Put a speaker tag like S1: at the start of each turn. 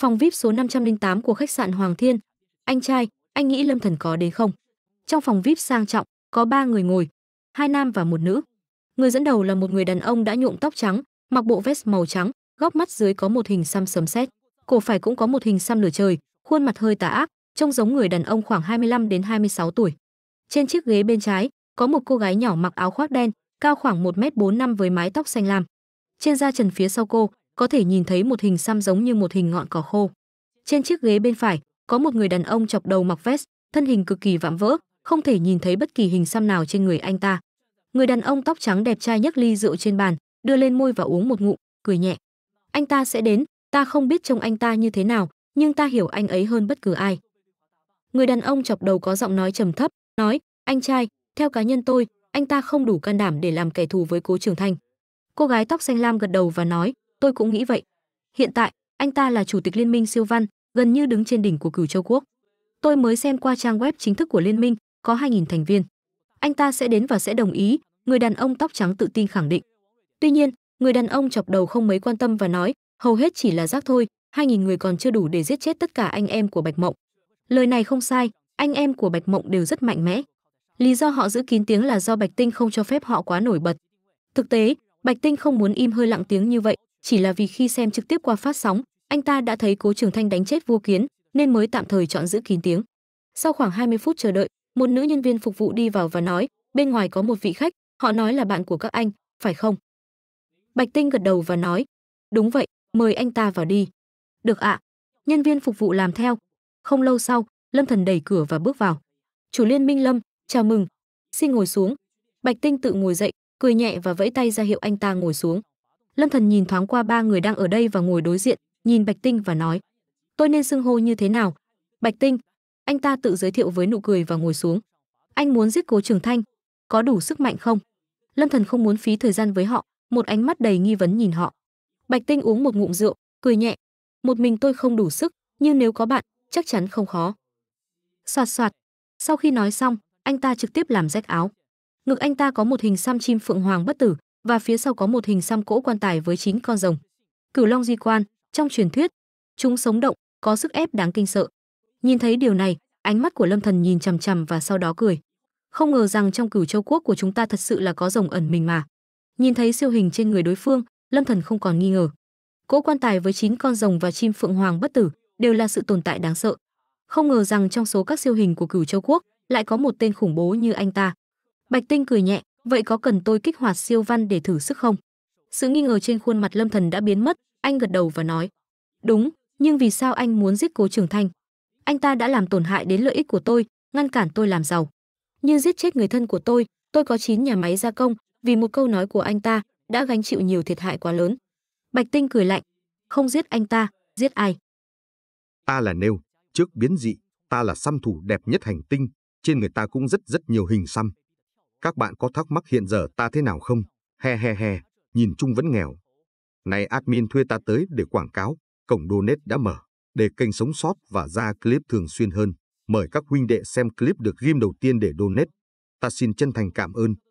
S1: phòng VIP số 508 của khách sạn Hoàng Thiên. Anh trai, anh nghĩ Lâm Thần có đến không? Trong phòng VIP sang trọng, có ba người ngồi, hai nam và một nữ. Người dẫn đầu là một người đàn ông đã nhuộm tóc trắng, mặc bộ vest màu trắng, góc mắt dưới có một hình xăm sấm sét, cổ phải cũng có một hình xăm lửa trời, khuôn mặt hơi tà ác, trông giống người đàn ông khoảng 25 đến 26 tuổi. Trên chiếc ghế bên trái, có một cô gái nhỏ mặc áo khoác đen, cao khoảng 1m45 với mái tóc xanh lam. Trên da trần phía sau cô có thể nhìn thấy một hình xăm giống như một hình ngọn cỏ khô. Trên chiếc ghế bên phải, có một người đàn ông chọc đầu mặc vest, thân hình cực kỳ vạm vỡ, không thể nhìn thấy bất kỳ hình xăm nào trên người anh ta. Người đàn ông tóc trắng đẹp trai nhấc ly rượu trên bàn, đưa lên môi và uống một ngụm, cười nhẹ. Anh ta sẽ đến, ta không biết trông anh ta như thế nào, nhưng ta hiểu anh ấy hơn bất cứ ai. Người đàn ông chọc đầu có giọng nói trầm thấp, nói, anh trai, theo cá nhân tôi, anh ta không đủ can đảm để làm kẻ thù với cố trường thanh. Cô gái tóc xanh lam gật đầu và nói, tôi cũng nghĩ vậy hiện tại anh ta là chủ tịch liên minh siêu văn gần như đứng trên đỉnh của cửu châu quốc tôi mới xem qua trang web chính thức của liên minh có 2.000 thành viên anh ta sẽ đến và sẽ đồng ý người đàn ông tóc trắng tự tin khẳng định tuy nhiên người đàn ông chọc đầu không mấy quan tâm và nói hầu hết chỉ là rác thôi 2.000 người còn chưa đủ để giết chết tất cả anh em của bạch mộng lời này không sai anh em của bạch mộng đều rất mạnh mẽ lý do họ giữ kín tiếng là do bạch tinh không cho phép họ quá nổi bật thực tế bạch tinh không muốn im hơi lặng tiếng như vậy chỉ là vì khi xem trực tiếp qua phát sóng, anh ta đã thấy Cố Trường Thanh đánh chết Vua Kiến, nên mới tạm thời chọn giữ kín tiếng. Sau khoảng 20 phút chờ đợi, một nữ nhân viên phục vụ đi vào và nói, bên ngoài có một vị khách, họ nói là bạn của các anh, phải không? Bạch Tinh gật đầu và nói, đúng vậy, mời anh ta vào đi. Được ạ. Nhân viên phục vụ làm theo. Không lâu sau, Lâm Thần đẩy cửa và bước vào. Chủ Liên Minh Lâm, chào mừng. Xin ngồi xuống. Bạch Tinh tự ngồi dậy, cười nhẹ và vẫy tay ra hiệu anh ta ngồi xuống. Lâm Thần nhìn thoáng qua ba người đang ở đây và ngồi đối diện, nhìn Bạch Tinh và nói: "Tôi nên xưng hô như thế nào?" "Bạch Tinh." Anh ta tự giới thiệu với nụ cười và ngồi xuống. "Anh muốn giết Cố Trường Thanh, có đủ sức mạnh không?" Lâm Thần không muốn phí thời gian với họ, một ánh mắt đầy nghi vấn nhìn họ. Bạch Tinh uống một ngụm rượu, cười nhẹ: "Một mình tôi không đủ sức, nhưng nếu có bạn, chắc chắn không khó." Soạt soạt. Sau khi nói xong, anh ta trực tiếp làm rách áo. Ngực anh ta có một hình xăm chim phượng hoàng bất tử, và phía sau có một hình xăm cỗ quan tài với chín con rồng. Cửu Long di Quan, trong truyền thuyết, chúng sống động, có sức ép đáng kinh sợ. Nhìn thấy điều này, ánh mắt của Lâm Thần nhìn chằm chằm và sau đó cười. Không ngờ rằng trong Cửu Châu quốc của chúng ta thật sự là có rồng ẩn mình mà. Nhìn thấy siêu hình trên người đối phương, Lâm Thần không còn nghi ngờ. Cỗ quan tài với chín con rồng và chim phượng hoàng bất tử đều là sự tồn tại đáng sợ. Không ngờ rằng trong số các siêu hình của Cửu Châu quốc lại có một tên khủng bố như anh ta. Bạch Tinh cười nhẹ, Vậy có cần tôi kích hoạt siêu văn để thử sức không? Sự nghi ngờ trên khuôn mặt Lâm Thần đã biến mất, anh gật đầu và nói: "Đúng, nhưng vì sao anh muốn giết Cố Trường Thanh? Anh ta đã làm tổn hại đến lợi ích của tôi, ngăn cản tôi làm giàu. Như giết chết người thân của tôi, tôi có chín nhà máy gia công, vì một câu nói của anh ta đã gánh chịu nhiều thiệt hại quá lớn." Bạch Tinh cười lạnh: "Không giết anh ta, giết ai?"
S2: "Ta là Nêu, trước biến dị, ta là xăm thủ đẹp nhất hành tinh, trên người ta cũng rất rất nhiều hình xăm." Các bạn có thắc mắc hiện giờ ta thế nào không? He he he, nhìn chung vẫn nghèo. Này admin thuê ta tới để quảng cáo, cổng donate đã mở, để kênh sống sót và ra clip thường xuyên hơn. Mời các huynh đệ xem clip được ghim đầu tiên để donate. Ta xin chân thành cảm ơn.